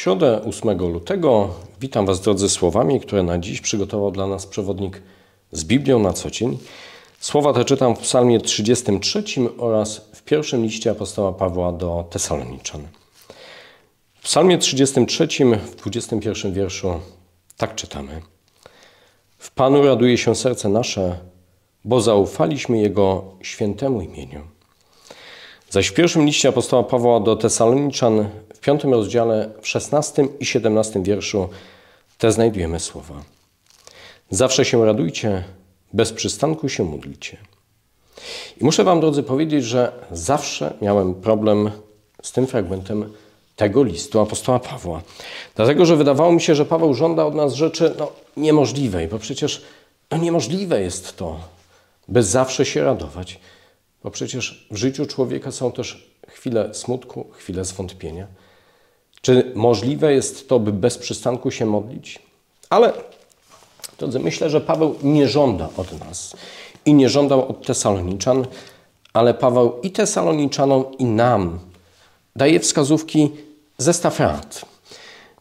W środę 8 lutego witam Was drodzy słowami, które na dziś przygotował dla nas przewodnik z Biblią na co dzień. Słowa te czytam w psalmie 33 oraz w pierwszym liście apostoła Pawła do Tesaloniczan. W psalmie 33 w 21 wierszu tak czytamy. W Panu raduje się serce nasze, bo zaufaliśmy Jego świętemu imieniu. Zaś w pierwszym liście apostoła Pawła do Tesaloniczan w piątym rozdziale, w szesnastym i siedemnastym wierszu te znajdujemy słowa. Zawsze się radujcie, bez przystanku się módlcie. I muszę Wam, drodzy, powiedzieć, że zawsze miałem problem z tym fragmentem tego listu apostoła Pawła. Dlatego, że wydawało mi się, że Paweł żąda od nas rzeczy no, niemożliwej, bo przecież no, niemożliwe jest to, by zawsze się radować. Bo przecież w życiu człowieka są też chwile smutku, chwile zwątpienia. Czy możliwe jest to, by bez przystanku się modlić? Ale drodzy, myślę, że Paweł nie żąda od nas i nie żądał od Tesaloniczan, ale Paweł i Tesaloniczanom, i nam daje wskazówki zestaw rad.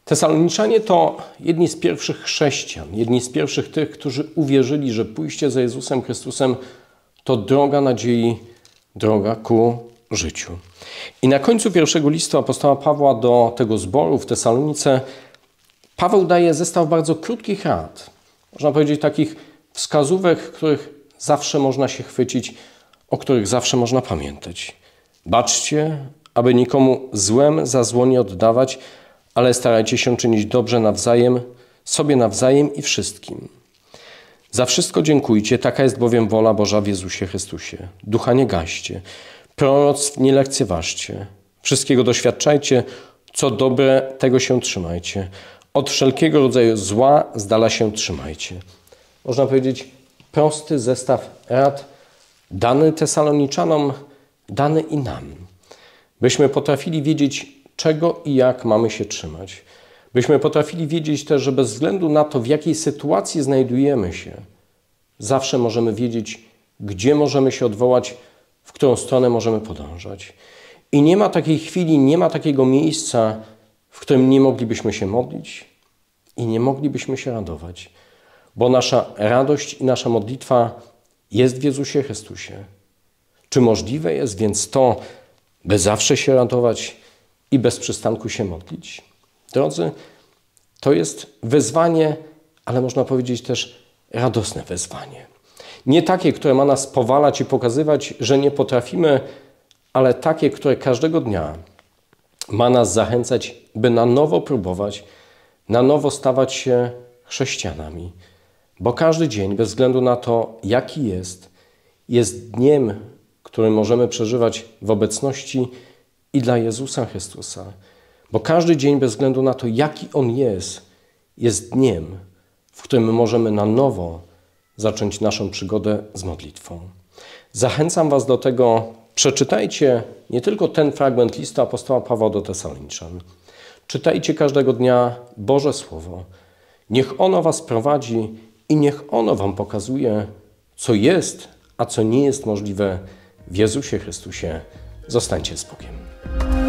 Tesaloniczanie to jedni z pierwszych chrześcijan, jedni z pierwszych tych, którzy uwierzyli, że pójście za Jezusem Chrystusem to droga nadziei droga ku życiu. I na końcu pierwszego listu apostoła Pawła do tego zboru w Tesalonice Paweł daje zestaw bardzo krótkich rad, można powiedzieć takich wskazówek, których zawsze można się chwycić, o których zawsze można pamiętać. Baczcie, aby nikomu złem za zło nie oddawać, ale starajcie się czynić dobrze nawzajem, sobie nawzajem i wszystkim. Za wszystko dziękujcie, taka jest bowiem wola Boża w Jezusie Chrystusie. Ducha nie gaście, proroc nie lekceważcie. Wszystkiego doświadczajcie, co dobre, tego się trzymajcie. Od wszelkiego rodzaju zła z dala się trzymajcie. Można powiedzieć, prosty zestaw rad dany Tesaloniczanom, dany i nam. Byśmy potrafili wiedzieć, czego i jak mamy się trzymać. Byśmy potrafili wiedzieć też, że bez względu na to, w jakiej sytuacji znajdujemy się, zawsze możemy wiedzieć, gdzie możemy się odwołać, w którą stronę możemy podążać. I nie ma takiej chwili, nie ma takiego miejsca, w którym nie moglibyśmy się modlić i nie moglibyśmy się radować, bo nasza radość i nasza modlitwa jest w Jezusie Chrystusie. Czy możliwe jest więc to, by zawsze się radować i bez przystanku się modlić? Drodzy, to jest wezwanie, ale można powiedzieć też radosne wezwanie. Nie takie, które ma nas powalać i pokazywać, że nie potrafimy, ale takie, które każdego dnia ma nas zachęcać, by na nowo próbować, na nowo stawać się chrześcijanami. Bo każdy dzień, bez względu na to, jaki jest, jest dniem, który możemy przeżywać w obecności i dla Jezusa Chrystusa. Bo każdy dzień, bez względu na to, jaki on jest, jest dniem, w którym możemy na nowo zacząć naszą przygodę z modlitwą. Zachęcam Was do tego, przeczytajcie nie tylko ten fragment listu apostoła Pawła do Tesaloniczan. Czytajcie każdego dnia Boże Słowo. Niech ono Was prowadzi i niech ono Wam pokazuje, co jest, a co nie jest możliwe w Jezusie Chrystusie. Zostańcie z Bogiem.